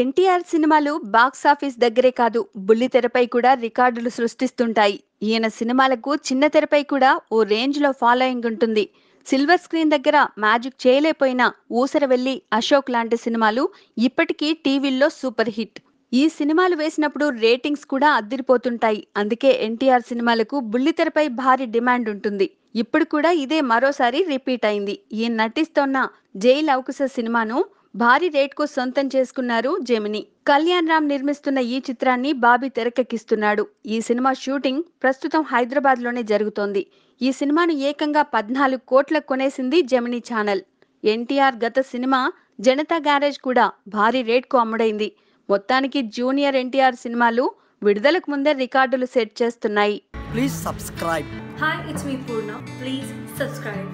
ఎన్టీఆర్ సినిమాలు box office దగ్గరే కాదు బుల్లితెరపై కూడా రికార్డులు సృష్టిస్తుంటాయి ఈయన సినిమాలకు చిన్న తెరపై కూడా ఓ రేంజ్లో ఫాలోయింగ్ ఉంటుంది సిల్వర్ స్క్రీన్ దగ్గర మ్యాజిక్ చేయలేకపోయినా వెళ్లి అశోక్ లాంటి సినిమాలు ఇప్పటికీ టీవీల్లో సూపర్ హిట్ ఈ సినిమాలు వేసినప్పుడు రేటింగ్స్ కూడా అద్దిరిపోతుంటాయి అందుకే ఎన్టీఆర్ సినిమాలకు బుల్లితెరపై భారీ డిమాండ్ ఉంటుంది ఇప్పుడు కూడా ఇదే మరోసారి రిపీట్ అయింది ఈయన నటిస్తోన్న జైల్ అవకుశ సినిమాను భారీ రేట్కు సొంతం చేసుకున్నారు జెమిని కళ్యాణ్ రామ్ నిర్మిస్తున్న ఈ చిత్రాన్ని బాబీ తెరకెక్కిస్తున్నాడు ఈ సినిమా షూటింగ్ ప్రస్తుతం హైదరాబాద్లోనే జరుగుతోంది ఈ సినిమాను ఏకంగా పద్నాలుగు కోట్లకు కొనేసింది జెమిని ఛానల్ ఎన్టీఆర్ గత సినిమా జనతా గ్యారేజ్ కూడా భారీ రేట్కు అమ్ముడైంది మొత్తానికి జూనియర్ ఎన్టీఆర్ సినిమాలు విడుదలకు ముందే రికార్డులు సెట్ చేస్తున్నాయి please subscribe hi it's me Purna please subscribe